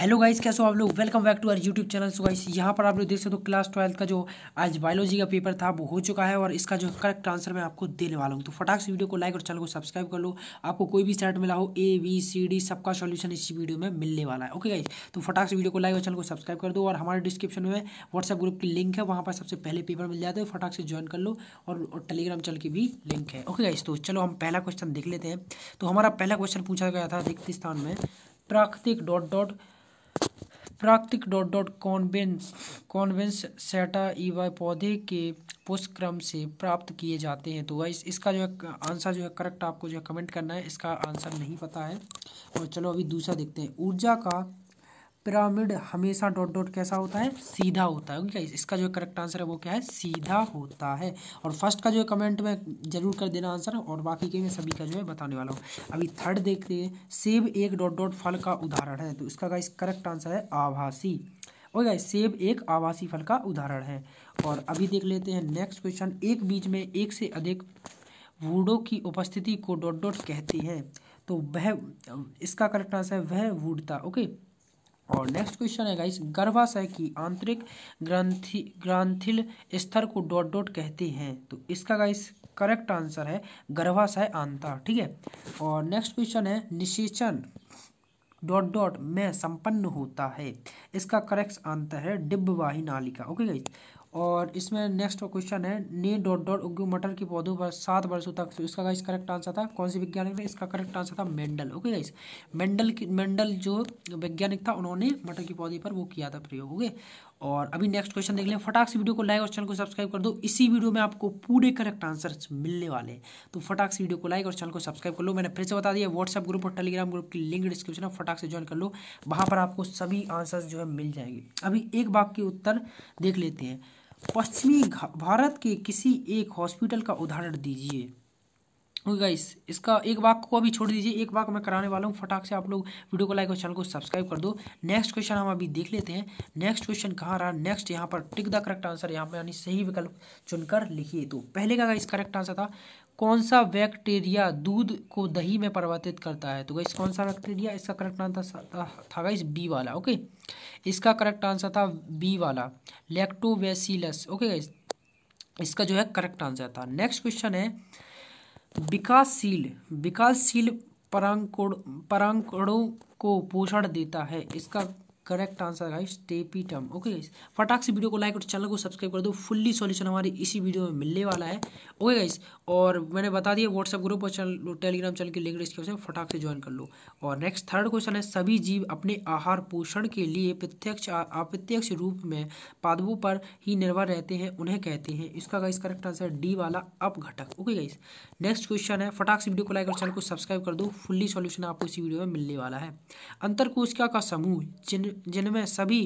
hello guys कैसे हो आप लोग welcome back to our YouTube channel so guys यहां पर आप लोग देख सकते हो क्लास ट्वेल्थ का जो आज बायोलॉजी का पेपर था वो हो चुका है और इसका जो करेक्ट आंसर मैं आपको देने वाला हूँ तो फटाक से वीडियो को लाइक और चैनल को सब्सक्राइब कर लो आपको कोई भी सेट मिला हो ए बी सी डी सबका सोल्यूशन इसी वीडियो में मिलने वाला है ओके गाइज तो फटाक से वीडियो को लाइक और चैनल को सब्सक्राइब कर दो और हमारे डिस्क्रिप्शन में व्हाट्सएप ग्रुप की लिंक है वहाँ पर सबसे पहले पेपर मिल जाते हैं फटाक से ज्वाइन कर लो और टेलीग्राम चैनल की भी लिंक है ओके गाइज तो चलो हम पहला क्वेश्चन देख लेते हैं तो हमारा पहला क्वेश्चन पूछा गया था स्थान में प्राकृतिक डॉट डॉट प्राकृतिक डॉट डॉट कॉन्वेंस कॉन्वेंस सेटा ईवा पौधे के पुष्क्रम से प्राप्त किए जाते हैं तो इस, इसका जो है आंसर जो है करेक्ट आपको जो है कमेंट करना है इसका आंसर नहीं पता है और चलो अभी दूसरा देखते हैं ऊर्जा का पिरामिड हमेशा डॉट डॉट कैसा होता है सीधा होता है क्या इसका जो करेक्ट आंसर है वो क्या है सीधा होता है और फर्स्ट का जो है कमेंट में जरूर कर देना आंसर और बाकी के मैं सभी का जो है बताने वाला हूँ अभी थर्ड देखते हैं सेब एक डॉट डॉट फल का उदाहरण है तो इसका गाइस करेक्ट आंसर है आभासी ओके गाइस सेब एक आवासी फल का उदाहरण है और अभी देख लेते हैं नेक्स्ट क्वेश्चन एक बीज में एक से अधिक वुडो की उपस्थिति को डॉट डॉट कहते हैं तो वह इसका करेक्ट आंसर है वह वुडता ओके और नेक्स्ट क्वेश्चन है गाइस गर्भाशय की आंतरिक ग्रंथि ग्रंथिल स्तर को डॉट डॉट कहते हैं तो इसका गाइस करेक्ट आंसर है गर्भाशय आंतर ठीक है और नेक्स्ट क्वेश्चन है निषेचन डॉट डॉट में संपन्न होता है इसका करेक्ट आंसर है डिब्बवाही नालिका ओके गाइस और इसमें नेक्स्ट क्वेश्चन है नी डॉट डॉट उगू मटर के पौधों पर सात वर्षों तक तो इसका गाइस करेक्ट आंसर था कौन सी वैज्ञानिक था इसका करेक्ट आंसर था मेंडल ओके गाइस मेंडल की मेंडल जो वैज्ञानिक था उन्होंने मटर के पौधे पर वो किया था प्रयोग ओके और अभी नेक्स्ट क्वेश्चन देख लें फटाक से वीडियो को लाइक और चैनल को सब्सक्राइब कर दो इसी वीडियो में आपको पूरे करेक्ट आंसर मिलने वाले हैं तो फटाक से वीडियो को लाइक और चैनल को सब्सक्राइब कर लो मैंने फिर से बता दिया व्हाट्सएप ग्रुप और टेलीग्राम ग्रुप की लिंक डिस्क्रिप्शन में फटाक से ज्वाइन कर लो वहाँ पर आपको सभी आंसर्स जो है मिल जाएंगे अभी एक के उत्तर देख लेते हैं पश्चिमी भारत के किसी एक हॉस्पिटल का उदाहरण दीजिए गाइस इसका एक वाक को अभी छोड़ दीजिए एक वाक मैं कराने वाला हूँ फटाक से आप लोग वीडियो को लाइक और चैनल को सब्सक्राइब कर दो नेक्स्ट क्वेश्चन हम अभी देख लेते हैं नेक्स्ट क्वेश्चन कहाँ रहा नेक्स्ट यहाँ पर टिक द करेक्ट आंसर यहाँ पर यानी सही विकल्प चुनकर लिखिए तो पहले का इस करेक्ट आंसर था कौन सा बैक्टीरिया दूध को दही में परिवर्तित करता है तो गाइस कौन सा बैक्टीरिया इसका करेक्ट आंसर था, गाइस बी वाला ओके इसका करेक्ट आंसर था बी वाला लैक्टोबैसिलस ओके गाइस इसका जो है करेक्ट आंसर था नेक्स्ट क्वेश्चन है विकासशील विकासशील परांकोड़ परांकोड़ों को पोषण देता है इसका correct answer guys tapetum okay guys फटाक से वीडियो को लाइक और चैनल को सब्सक्राइब कर दो फुल्ली सॉल्यूशन हमारी इसी वीडियो में मिलने वाला है ओके गाइस और मैंने बता दिया व्हाट्सएप ग्रुप और चैनल टेलीग्राम चैनल की लिंक डिस्क्रिप्शन में फटाक से ज्वाइन कर लो और नेक्स्ट थर्ड क्वेश्चन है सभी जीव अपने आहार पोषण के लिए प्रत्यक्ष अप्रत्यक्ष रूप में पादपों पर ही निर्भर रहते हैं उन्हें कहते हैं इसका गाइस करेक्ट आंसर डी वाला अपघटक ओके गाइस नेक्स्ट क्वेश्चन है फटाक से वीडियो को लाइक और चैनल को सब्सक्राइब कर दो फुल्ली सॉल्यूशन आपको इसी वीडियो में मिलने वाला है अंतर कोशिका का समूह चिन्ह जिनमें सभी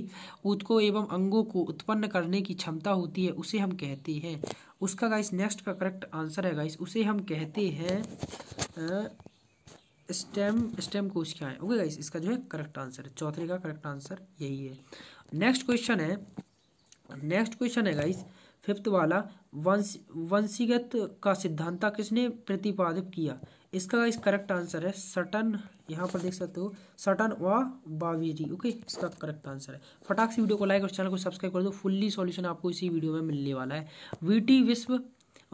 ऊतकों एवं अंगों को उत्पन्न करने की क्षमता होती है उसे हम कहते हैं उसका गाइस नेक्स्ट का करेक्ट आंसर है गाइस उसे हम कहते हैं स्टेम स्टेम कोशिकाएं ओके गाइस इसका जो है करेक्ट आंसर है चौथे का करेक्ट आंसर यही है नेक्स्ट क्वेश्चन है नेक्स्ट क्वेश्चन है गाइस फिफ्थ वाला वंश वंशीगत का सिद्धांता किसने प्रतिपादित किया इसका इस करेक्ट आंसर है सटन यहाँ पर देख सकते हो सटन व बावेरी ओके इसका करेक्ट आंसर है फटाक से वीडियो को लाइक और चैनल को सब्सक्राइब कर दो फुल्ली सॉल्यूशन आपको इसी वीडियो में मिलने वाला है वीटी विश्व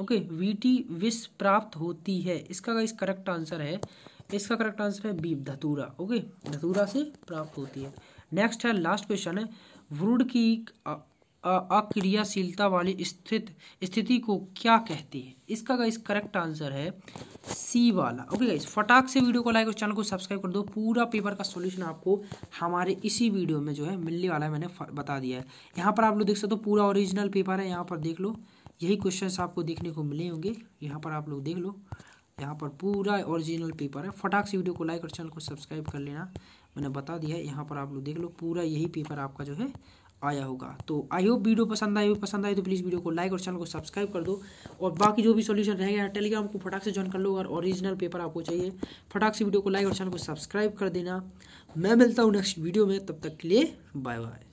ओके वीटी विश्व प्राप्त होती है इसका इस करेक्ट आंसर है इसका करेक्ट आंसर है बी धतूरा ओके धतूरा से प्राप्त होती है नेक्स्ट है लास्ट क्वेश्चन है वुड की अक्रियाशीलता वाली स्थित स्थिति को क्या कहते हैं इसका गाइस करेक्ट आंसर है सी वाला ओके गाइस फटाक से वीडियो को लाइक और चैनल को सब्सक्राइब कर दो पूरा पेपर का सोल्यूशन आपको हमारे इसी वीडियो में जो है मिलने वाला है मैंने बता दिया है यहाँ पर आप लोग देख सकते हो तो पूरा ओरिजिनल पेपर है यहाँ पर देख लो यही क्वेश्चन आपको देखने को मिले होंगे यहाँ पर आप लोग देख लो यहाँ पर पूरा ओरिजिनल पेपर है फटाक से वीडियो को लाइक और चैनल को सब्सक्राइब कर लेना मैंने बता दिया है यहाँ पर आप लोग देख लो पूरा यही पेपर आपका जो है आया होगा तो आई होप वीडियो पसंद आई पसंद आए तो प्लीज़ वीडियो को लाइक और चैनल को सब्सक्राइब कर दो और बाकी जो भी सॉल्यूशन रहेगा टेलीग्राम को फटाक से ज्वाइन कर लो और ओरिजिनल पेपर आपको चाहिए फटाक से वीडियो को लाइक और चैनल को सब्सक्राइब कर देना मैं मिलता हूँ नेक्स्ट वीडियो में तब तक के लिए बाय बाय